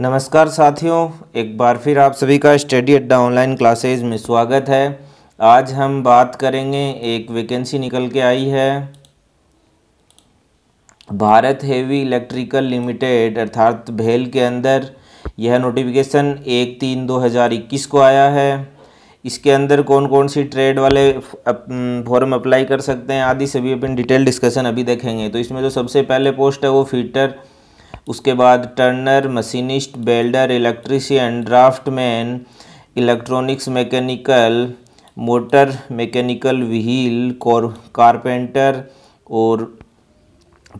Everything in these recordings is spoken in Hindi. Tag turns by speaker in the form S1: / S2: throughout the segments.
S1: नमस्कार साथियों एक बार फिर आप सभी का स्टडी अड्डा ऑनलाइन क्लासेज में स्वागत है आज हम बात करेंगे एक वैकेंसी निकल के आई है भारत हेवी इलेक्ट्रिकल लिमिटेड अर्थात भेल के अंदर यह नोटिफिकेशन एक तीन दो हज़ार इक्कीस को आया है इसके अंदर कौन कौन सी ट्रेड वाले फॉर्म अप्लाई कर सकते हैं आदि सभी अपन डिटेल डिस्कशन अभी देखेंगे तो इसमें जो सबसे पहले पोस्ट है वो फीटर उसके बाद turner machinist welder draft draftsman electronics mechanical motor mechanical wheel carpenter और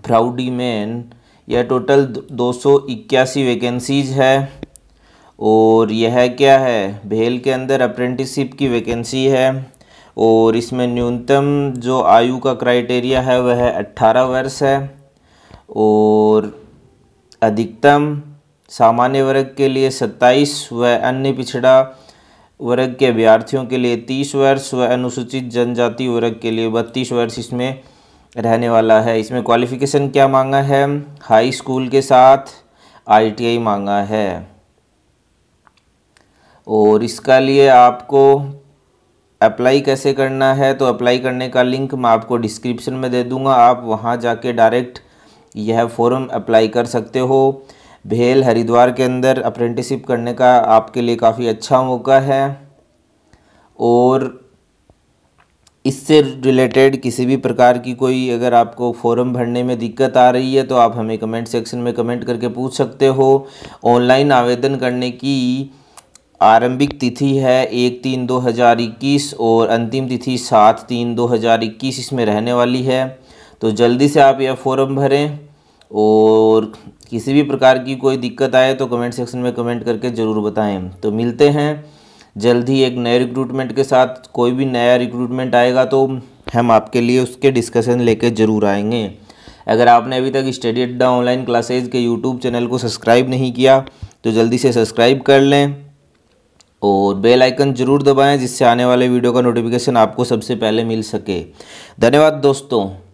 S1: फ्राउडी मैन यह टोटल दो सौ इक्यासी वैकेंसीज है और यह है क्या है भेल के अंदर अप्रेंटिसशिप की वैकेंसी है और इसमें न्यूनतम जो आयु का क्राइटेरिया है वह अट्ठारह वर्ष है और अधिकतम सामान्य वर्ग के लिए सत्ताईस व अन्य पिछड़ा वर्ग के अभ्यार्थियों के लिए तीस वर्ष व अनुसूचित जनजाति वर्ग के लिए बत्तीस वर्ष इसमें रहने वाला है इसमें क्वालिफिकेशन क्या मांगा है हाई स्कूल के साथ आईटीआई मांगा है और इसका लिए आपको अप्लाई कैसे करना है तो अप्लाई करने का लिंक मैं आपको डिस्क्रिप्शन में दे दूंगा आप वहां जाके डायरेक्ट यह फॉर्म अप्लाई कर सकते हो भेल हरिद्वार के अंदर अप्रेंटिसिप करने का आपके लिए काफ़ी अच्छा मौका है और इससे रिलेटेड किसी भी प्रकार की कोई अगर आपको फॉर्म भरने में दिक्कत आ रही है तो आप हमें कमेंट सेक्शन में कमेंट करके पूछ सकते हो ऑनलाइन आवेदन करने की आरंभिक तिथि है एक तीन दो हज़ार इक्कीस और अंतिम तिथि सात तीन दो हज़ार इक्कीस इसमें रहने वाली है तो जल्दी से आप यह फॉर्म भरें और किसी भी प्रकार की कोई दिक्कत आए तो कमेंट सेक्शन में कमेंट करके ज़रूर बताएं तो मिलते हैं जल्द ही एक नए रिक्रूटमेंट के साथ कोई भी नया रिक्रूटमेंट आएगा तो हम आपके लिए उसके डिस्कशन लेके ज़रूर आएंगे अगर आपने अभी तक स्टडी अड्डा ऑनलाइन क्लासेज के यूट्यूब चैनल को सब्सक्राइब नहीं किया तो जल्दी से सब्सक्राइब कर लें और बेल आइकन ज़रूर दबाएं जिससे आने वाले वीडियो का नोटिफिकेशन आपको सबसे पहले मिल सके धन्यवाद दोस्तों